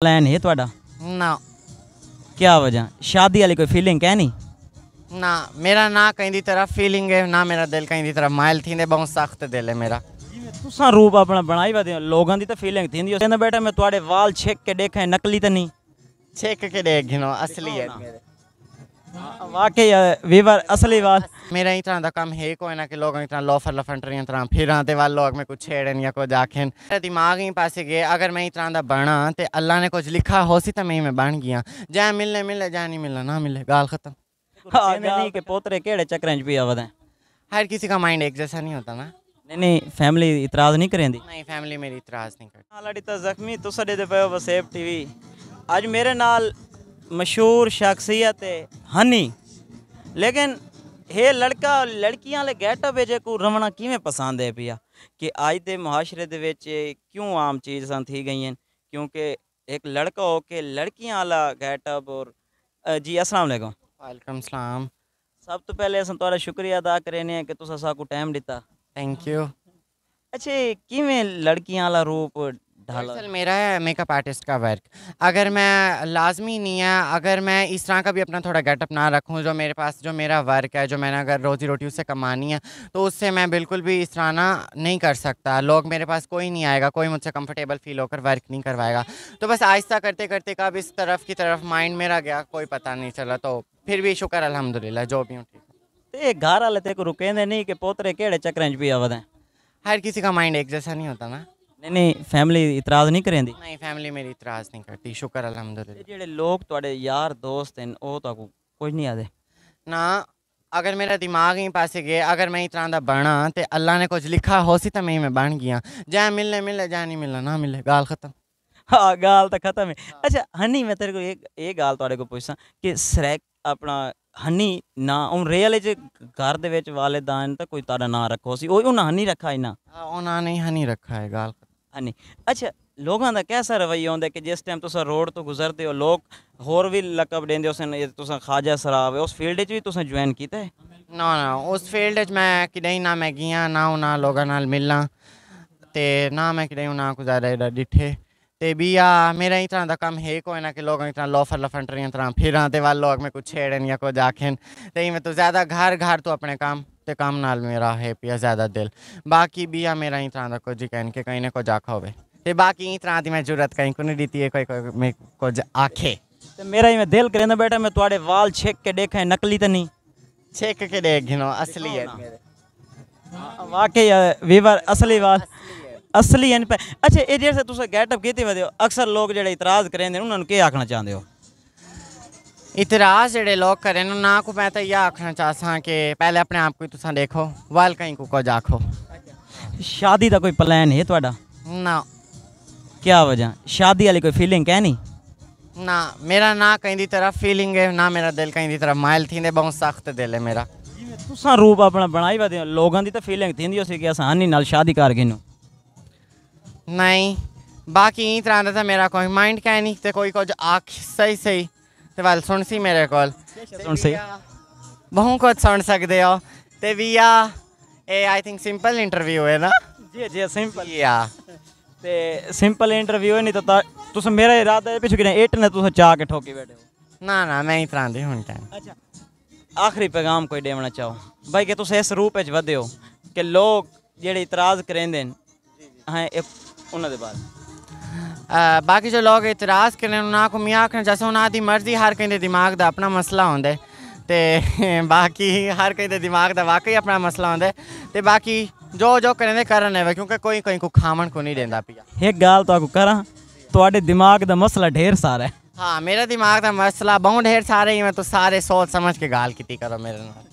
Plan ਹੈ ਤੁਹਾਡਾ ਨਾ ਕੀ ਵਜ੍ਹਾ ਸ਼ਾਦੀ ਵਾਲੀ ਕੋਈ ਫੀਲਿੰਗ ਹੈ ਨਹੀਂ ना मेरा ना कहीं दी तरफ फीलिंग है ना मेरा दिल कहीं दी तरफ माइल थी बहुत सख्त दिल है मेरा तुसा रूप अपना बनाई वे लोगों की तो फीलिंग थी बेटा मैं थोड़े वाल छेक के देखे नकली तो नहीं छेक के देख असली है ਵਾਕਈ ਵੀਵਰ ਅਸਲੀ ਬਾਤ ਮੇਰਾ ਹੀ ਤਰ੍ਹਾਂ ਦਾ ਕੰਮ ਹੈ ਕੋਈ ਨਾ ਕਿ ਲੋਕਾਂ ਤਰ੍ਹਾਂ ਲੋਫਰ ਲਫੰਟਰੀਆਂ ਤਰ੍ਹਾਂ ਫਿਰ ਆਤੇ ਵਾਲ ਲੋਕ ਮੈਂ ਕੁਝ ਛੇੜਨ ਜਾਂ ਕੁਝ ਆਖਣ ਦਿਮਾਗ ਹੀ ਪਾਸੇ ਗਏ ਅਗਰ ਮੈਂ ਹੀ ਤਰ੍ਹਾਂ ਦਾ ਬਣਾ ਤੇ ਅੱਲਾ ਨੇ ਕੁਝ ਲਿਖਾ ਹੋ ਸੀ ਤਾਂ ਮੈਂ ਮੈਂ ਬਣ ਗਿਆ ਜਾਂ ਮਿਲਨੇ ਮਿਲੇ ਜਾਂ ਨਹੀਂ ਮਿਲਣਾ ਨਾ ਮਿਲੇ ਗਾਲ ਖਤਮ ਹਾਂ ਨਹੀਂ ਕਿ ਪੋਤਰੇ ਕਿਹੜੇ ਚੱਕਰਾਂ 'ਚ ਵੀ ਆਵਦੇ हर किसी का माइंड एक जैसा नहीं होता ना नहीं नहीं फैमिली इतराज नहीं करेंदी नहीं फैमिली मेरी इतराज नहीं करती लाड़ी तो जख्मी तो सड़े दे पे वसेब टीवी आज मेरे नाल मशहूर शख्सियत है हनी लेकिन हे लड़का लड़कियां ले गेटअप है रवना किवें पसंद है पिया कि आज के मुआशरे क्यों आम चीज थी गई हैं क्योंकि एक लड़का हो के लड़किया आला गेटअप और जी अस्सलाम वालेकुम सलाम सब तो पहले अस तुरा शुक्रिया अदा करेने कि तुम सा टाइम दिता थैंक यू अच्छा किवें लड़किया आला रूप दरअसल मेरा है मेकअप आर्टिस्ट का वर्क अगर हम्म। मैं लाजमी नहीं है अगर मैं इस तरह का भी अपना थोड़ा गेटअप ना रखूँ जो मेरे पास जो मेरा वर्क है जो मैंने अगर रोज़ी रोटी उससे कमानी है तो उससे मैं बिल्कुल भी इस तरह ना नहीं कर सकता लोग मेरे पास कोई नहीं आएगा कोई मुझसे कंफर्टेबल फील होकर वर्क नहीं करवाएगा तो बस आहिस्ता करते करते कब इस तरफ की तरफ माइंड मेरा गया कोई पता नहीं चला तो फिर भी शुक्र अलहमदिल्ला जो भी हूँ ठीक तो घर वाले तेरे को रुके नहीं कि पोतरे केड़े चक्कर भी 'ਚ ਵੀ हर किसी का माइंड एक जैसा नहीं होता ना ਨਹੀਂ ਨਹੀਂ ਫੈਮਿਲੀ ਇਤਰਾਜ਼ ਨਹੀਂ ਕਰਦੀ ਨਹੀਂ ਫੈਮਿਲੀ ਮੇਰੀ ਇਤਰਾਜ਼ ਨਹੀਂ ਕਰਦੀ ਸ਼ੁਕਰ ਅਲਹਮਦੁਲਿਲਾ ਜਿਹੜੇ ਲੋਕ ਤੁਹਾਡੇ ਯਾਰ ਦੋਸਤ ਹਨ ਉਹ ਤੁਹਾਨੂੰ ਕੁਝ ਨਹੀਂ ਆਦੇ ਨਾ अगर मेरा दिमाग ही पास गया अगर मैं इतना दा बना तो अल्लाह ने कुछ लिखा हो सी तो मैं मैं बन गया जहाँ मिलने मिले जहाँ नहीं मिलना ना मिले गाल खत्म हाँ गाल तो खत्म है हाँ। अच्छा हनी मैं तेरे को एक एक गाल थोड़े को पूछा कि सरैक अपना हनी ना हूँ रियल घर वाले दान तो कोई तारा ना रखो सी उन्हें हनी रखा है ना हाँ, उन्होंने हनी रखा है गाल खत्म ਆਨੇ ਅੱਛਾ ਲੋਕਾਂ ਦਾ ਕਿਹਦਾ ਰਵਈਆ ਹੁੰਦਾ ਕਿ ਜਿਸ ਟਾਈਮ ਤੁਸੀਂ ਰੋਡ ਤੋਂ ਗੁਜ਼ਰਦੇ ਹੋ ਲੋਕ ਹੋਰ ਵੀ ਲਕਬ ਦਿੰਦੇ ਉਸ ਨੇ ਤੁਸੀਂ ਖਾਜਾ ਸਰਾਬ ਉਸ ਫੀਲਡ 'ਚ ਵੀ ਤੁਸੀਂ ਜੁਆਇਨ ਕੀਤਾ ਹੈ ਨਾ ਨਾ ਉਸ ਫੀਲਡ 'ਚ ਮੈਂ ਕਿਤੇ ਨਾ ਮੈਂ ਗਿਆ ਨਾ ਉਹਨਾਂ ਲੋਕਾਂ ਨਾਲ ਮਿਲਣਾ ਤੇ ਨਾ ਮੈਂ ਕਿਤੇ ਉਹਨਾਂ ਕੋ ਜ਼ਿਆਦਾ ਇਹਦਾ ਡਿੱਠੇ ਤੇ ਵੀ ਆ ਮੇਰਾ ਹੀ ਤਰ੍ਹਾਂ ਦਾ ਕੰਮ ਹੈ ਕੋਈ ਨਾ ਕਿ ਲੋਕਾਂ ਦੀ ਤਰ੍ਹਾਂ ਲੋਫਰ ਲਫੰਟਰੀਆਂ ਤਰ੍ਹਾਂ ਫਿਰਾਂ ਤੇ ਵਾਲ ਲੋਕ ਮੈਂ ਕੁਛ ਛੇੜਨ ਜਾਂ ਕੁਝ ਆਖਣ ਤੇ ਮੈਂ ਤਾਂ ਜ਼ਿਆਦਾ ਘਰ ਘਰ ਤੋਂ ਆਪਣੇ ਕੰਮ काम नाल मेरा हैप्पी है ज़्यादा दिल बाकी भी या मेरा ही तरह कुछ कहन के कहीं ना कुछ आखा होवे ते बाकी ही की मैं जरूरत कहीं को नहीं दीती है कोई कोई मैं कुछ आखे तो मेरा ही मैं दिल करे बैठा मैं थोड़े वाल छेक के देखा है नकली तो नहीं छेक के देख घिनो असली है हाँ, वाकई वीवर असली बात असली है अच्छा ये जैसे तुम गैटअप की अक्सर लोग जो इतराज करें उन्होंने क्या आखना चाहते हो ਇਤਰਾਜ਼ ਜਿਹੜੇ लोग करें ना को मैं तो ਤਾਂ आखना ਆਖਣਾ कि पहले अपने आप को ਕੋਈ ਤੁਸੀਂ ਦੇਖੋ ਵਾਲ ਕਹੀਂ ਕੋ ਕੁਝ ਆਖੋ ਸ਼ਾਦੀ ਦਾ ਕੋਈ ਪਲਾਨ ਹੈ ਤੁਹਾਡਾ ਨਾ ਕੀ ਵਜ੍ਹਾ ਸ਼ਾਦੀ ਵਾਲੀ ਕੋਈ ਫੀਲਿੰਗ ना मेरा ना कहीं दी तरफ फीलिंग है ना मेरा दिल कहीं दी तरफ माइल थी बहुत सख्त दिल है मेरा तुसा रूप अपना बनाई वदे लोगन दी तो फीलिंग थींदी कि आसानी शादी कर गिनो नहीं बाकी ई तरह दा मेरा कोई माइंड कह नहीं तो कोई कुछ आख सही सही ਤੇ ਸੁਣਸੀ ਮੇਰੇ ਕੋਲ ਸੁਣਸੀ ਬਹੁਤ ਕੁਝ ਸੁਣ ਸਕਦੇ ਹੋ ਤੇ ਵੀ ਆ ਇਹ ਆਈ ਥਿੰਕ ਸਿੰਪਲ ਇੰਟਰਵਿਊ ਹੈ ਨਾ ਜੀ ਜੀ ਸਿੰਪਲ ਯਾ ਤੇ ਸਿੰਪਲ ਇੰਟਰਵਿਊ ਹੈ ਨਹੀਂ ਤਾਂ ਤੁਸੀਂ ਮੇਰਾ ਇਰਾਦਾ ਹੈ ਪਿੱਛੇ ਕਿਨੇ ਏਟ ਨੇ ਤੁਸੀਂ ਚਾਹ ਕੇ ਠੋਕੀ ਬੈਠੇ ਹੋ ਨਾ ਨਾ ਮੈਂ ਹੀ ਤਰ੍ਹਾਂ ਦੇ ਹੁਣ ਟਾਈਮ ਅੱਛਾ ਆਖਰੀ ਪੈਗਾਮ ਕੋਈ ਦੇਣਾ ਚਾਹੋ ਭਾਈ ਕਿ ਤੁਸੀਂ ਇਸ ਰੂਪ ਵਿੱਚ ਵਧਿਓ ਕਿ ਲੋਕ ਜਿਹੜੇ ਇਤਰਾਜ਼ ਕਰਦੇ ਨੇ ਹਾਂ ਇਹ ਉਹਨਾਂ ਦੇ ਬਾਰੇ बाकी जो लोग ਇਤਰਾਜ਼ ਕਰਨ ਉਹਨਾਂ ਕੋ ਮੀਆਂ ਆਖਣ ਜੈਸੇ ਉਹਨਾਂ ਦੀ ਮਰਜ਼ੀ ਹਰ ਕਹਿੰਦੇ ਦਿਮਾਗ ਦਾ ਆਪਣਾ ਮਸਲਾ ਹੁੰਦਾ ਤੇ ਬਾਕੀ ਹਰ ਕਹਿੰਦੇ ਦਿਮਾਗ ਦਾ ਵਾਕਈ ਆਪਣਾ ਮਸਲਾ ਹੁੰਦਾ ਤੇ ਬਾਕੀ ਜੋ ਜੋ ਕਰਨ ਦੇ ਕਰਨ ਹੈ ਕਿਉਂਕਿ ਕੋਈ ਕੋਈ ਕੋ ਖਾਵਣ ਕੋ ਨਹੀਂ ਦਿੰਦਾ ਪਿਆ ਇੱਕ ਗੱਲ ਤੁਹਾਨੂੰ ਕਰਾਂ ਤੁਹਾਡੇ ਦਿਮਾਗ ਦਾ ਮਸਲਾ ਢੇਰ ਸਾਰਾ ਹੈ हाँ मेरा दिमाग का मसला बहुत ढेर सारे ही मैं तो सारे सोच समझ के गाल की करो मेरे नाल